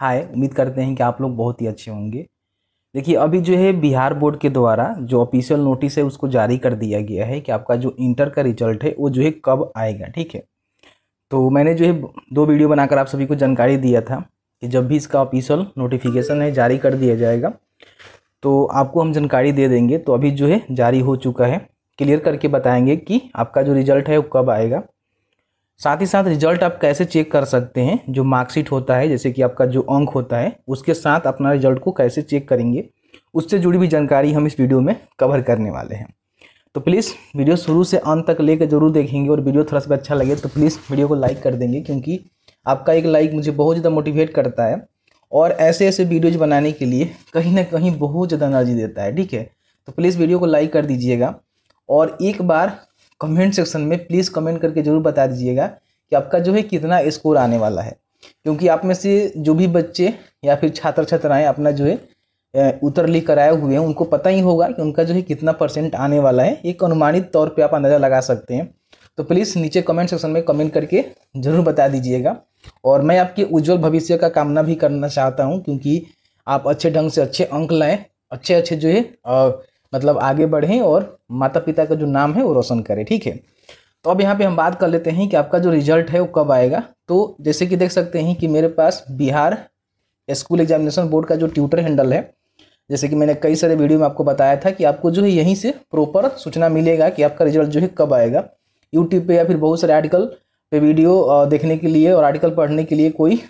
हाय उम्मीद करते हैं कि आप लोग बहुत ही अच्छे होंगे देखिए अभी जो है बिहार बोर्ड के द्वारा जो ऑफिशियल नोटिस है उसको जारी कर दिया गया है कि आपका जो इंटर का रिजल्ट है वो जो है कब आएगा ठीक है तो मैंने जो है दो वीडियो बनाकर आप सभी को जानकारी दिया था कि जब भी इसका ऑफिशियल नोटिफिकेशन है जारी कर दिया जाएगा तो आपको हम जानकारी दे देंगे तो अभी जो है जारी हो चुका है क्लियर करके बताएंगे कि आपका जो रिजल्ट है वो कब आएगा साथ ही साथ रिजल्ट आप कैसे चेक कर सकते हैं जो मार्कशीट होता है जैसे कि आपका जो अंक होता है उसके साथ अपना रिजल्ट को कैसे चेक करेंगे उससे जुड़ी हुई जानकारी हम इस वीडियो में कवर करने वाले हैं तो प्लीज़ वीडियो शुरू से अंत तक लेकर जरूर देखेंगे और वीडियो थोड़ा सा अच्छा लगे तो प्लीज़ वीडियो को लाइक कर देंगे क्योंकि आपका एक लाइक मुझे बहुत ज़्यादा मोटिवेट करता है और ऐसे ऐसे वीडियोज बनाने के लिए कहीं ना कहीं बहुत ज़्यादा एनर्जी देता है ठीक है तो प्लीज़ वीडियो को लाइक कर दीजिएगा और एक बार कमेंट सेक्शन में प्लीज़ कमेंट करके ज़रूर बता दीजिएगा कि आपका जो है कितना स्कोर आने वाला है क्योंकि आप में से जो भी बच्चे या फिर छात्र छात्राएँ अपना जो है उत्तर लिख कराए हुए हैं उनको पता ही होगा कि उनका जो है कितना परसेंट आने वाला है एक अनुमानित तौर पे आप अंदाज़ा लगा सकते हैं तो प्लीज़ नीचे कमेंट सेक्शन में कमेंट करके ज़रूर बता दीजिएगा और मैं आपके उज्जवल भविष्य का कामना भी करना चाहता हूँ क्योंकि आप अच्छे ढंग से अच्छे अंक लाएँ अच्छे अच्छे जो है मतलब आगे बढ़ें और माता पिता का जो नाम है वो रोशन करें ठीक है तो अब यहाँ पे हम बात कर लेते हैं कि आपका जो रिजल्ट है वो कब आएगा तो जैसे कि देख सकते हैं कि मेरे पास बिहार स्कूल एग्जामिनेशन बोर्ड का जो ट्यूटर हैंडल है जैसे कि मैंने कई सारे वीडियो में आपको बताया था कि आपको जो है यहीं से प्रॉपर सूचना मिलेगा कि आपका रिजल्ट जो है कब आएगा यूट्यूब पे या फिर बहुत सारे आर्टिकल पे वीडियो देखने के लिए और आर्टिकल पढ़ने के लिए कोई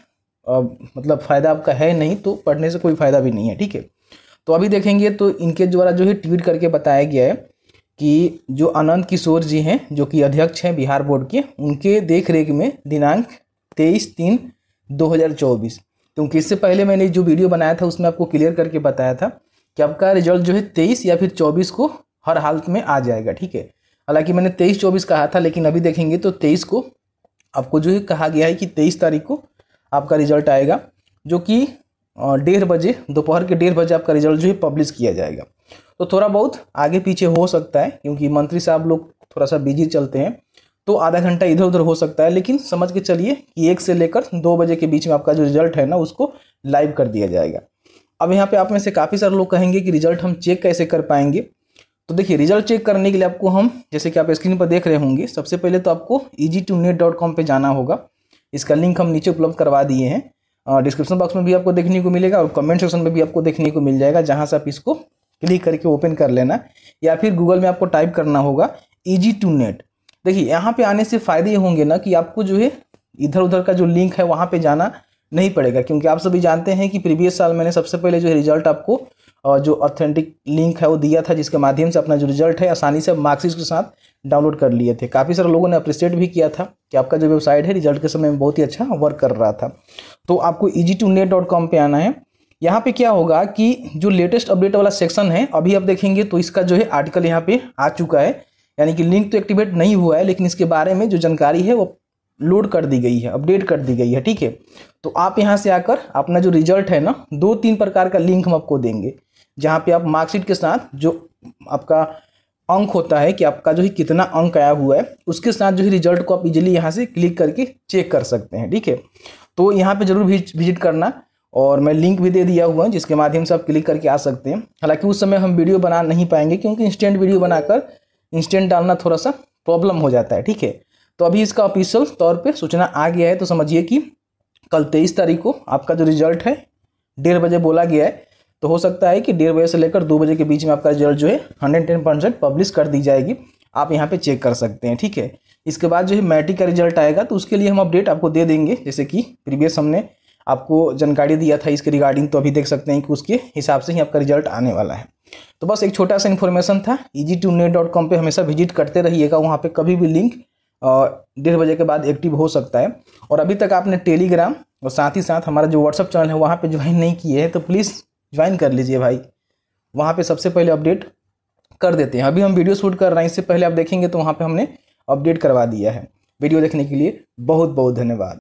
मतलब फ़ायदा आपका है नहीं तो पढ़ने से कोई फ़ायदा भी नहीं है ठीक है तो अभी देखेंगे तो इनके द्वारा जो है ट्वीट करके बताया गया है कि जो अनंत किशोर जी हैं जो कि अध्यक्ष हैं बिहार बोर्ड के उनके देख रेख में दिनांक तेईस तीन दो हज़ार चौबीस क्योंकि इससे पहले मैंने जो वीडियो बनाया था उसमें आपको क्लियर करके बताया था कि आपका रिजल्ट जो है तेईस या फिर चौबीस को हर हालत में आ जाएगा ठीक है हालांकि मैंने तेईस चौबीस कहा था लेकिन अभी देखेंगे तो तेईस को आपको जो है कहा गया है कि तेईस तारीख को आपका रिजल्ट आएगा जो कि डेढ़ बजे दोपहर के डेढ़ बजे आपका रिजल्ट जो है पब्लिश किया जाएगा तो थोड़ा बहुत आगे पीछे हो सकता है क्योंकि मंत्री साहब लोग थोड़ा सा बिजी चलते हैं तो आधा घंटा इधर उधर हो सकता है लेकिन समझ के चलिए कि एक से लेकर दो बजे के बीच में आपका जो रिजल्ट है ना उसको लाइव कर दिया जाएगा अब यहाँ पे आप में से काफ़ी सारे लोग कहेंगे कि रिजल्ट हम चेक कैसे कर पाएंगे तो देखिए रिजल्ट चेक करने के लिए आपको हम जैसे कि आप स्क्रीन पर देख रहे होंगे सबसे पहले तो आपको E G two net dot com पर जाना होगा इसका लिंक हम नीचे उपलब्ध करवा दिए हैं डिस्क्रिप्शन बॉक्स में भी आपको देखने को मिलेगा और कमेंट सेक्शन में भी आपको देखने को मिल जाएगा जहाँ से आप इसको क्लिक करके ओपन कर लेना या फिर गूगल में आपको टाइप करना होगा ईजी टू नेट देखिए यहाँ पे आने से फ़ायदे ये होंगे ना कि आपको जो है इधर उधर का जो लिंक है वहाँ पे जाना नहीं पड़ेगा क्योंकि आप सभी जानते हैं कि प्रीवियस साल मैंने सबसे पहले जो है रिजल्ट आपको जो ऑथेंटिक लिंक है वो दिया था जिसके माध्यम से अपना जो रिजल्ट है आसानी से मार्क्सिस के साथ डाउनलोड कर लिए थे काफ़ी सारे लोगों ने अप्रिसिएट भी किया था कि आपका जो वेबसाइट है रिजल्ट के समय में बहुत ही अच्छा वर्क कर रहा था तो आपको E G two net dot com पर आना है यहाँ पे क्या होगा कि जो लेटेस्ट अपडेट वाला सेक्शन है अभी आप देखेंगे तो इसका जो है आर्टिकल यहाँ पे आ चुका है यानी कि लिंक तो एक्टिवेट नहीं हुआ है लेकिन इसके बारे में जो जानकारी है वो लोड कर दी गई है अपडेट कर दी गई है ठीक है तो आप यहाँ से आकर अपना जो रिजल्ट है ना दो तीन प्रकार का लिंक हम आपको देंगे जहाँ पे आप मार्कशीट के साथ जो आपका अंक होता है कि आपका जो है कितना अंक आया हुआ है उसके साथ जो है रिजल्ट को आप इजिली यहाँ से क्लिक करके चेक कर सकते हैं ठीक है तो यहाँ पे जरूर विजिट करना और मैं लिंक भी दे दिया हुआ है जिसके माध्यम से आप क्लिक करके आ सकते हैं हालांकि उस समय हम वीडियो बना नहीं पाएंगे क्योंकि इंस्टेंट वीडियो बनाकर इंस्टेंट डालना थोड़ा सा प्रॉब्लम हो जाता है ठीक है तो अभी इसका ऑफिशियल तौर पर सूचना आ गया है तो समझिए कि कल तेईस तारीख को आपका जो रिजल्ट है डेढ़ बजे बोला गया है तो हो सकता है कि डेढ़ बजे से लेकर दो बजे के बीच में आपका रिजल्ट जो है हंड्रेड टेन परसेंट पब्लिश कर दी जाएगी आप यहाँ पे चेक कर सकते हैं ठीक है इसके बाद जो है मैट्रिक का रिजल्ट आएगा तो उसके लिए हम अपडेट आपको दे देंगे जैसे कि प्रीवियस हमने आपको जानकारी दिया था इसके रिगार्डिंग तो अभी देख सकते हैं कि उसके हिसाब से ही आपका रिजल्ट आने वाला है तो बस एक छोटा सा इन्फॉर्मेशन था E two net dot com पर हमेशा विजिट करते रहिएगा वहाँ पर कभी भी लिंक डेढ़ बजे के बाद एक्टिव हो सकता है और अभी तक आपने टेलीग्राम और साथ ही साथ हमारा जो व्हाट्सअप चैनल है वहाँ पर ज्वाइन नहीं किए हैं तो प्लीज़ ज्वाइन कर लीजिए भाई वहाँ पर सबसे पहले अपडेट कर देते हैं अभी हम वीडियो शूट कर रहे हैं इससे पहले आप देखेंगे तो वहाँ पे हमने अपडेट करवा दिया है वीडियो देखने के लिए बहुत बहुत धन्यवाद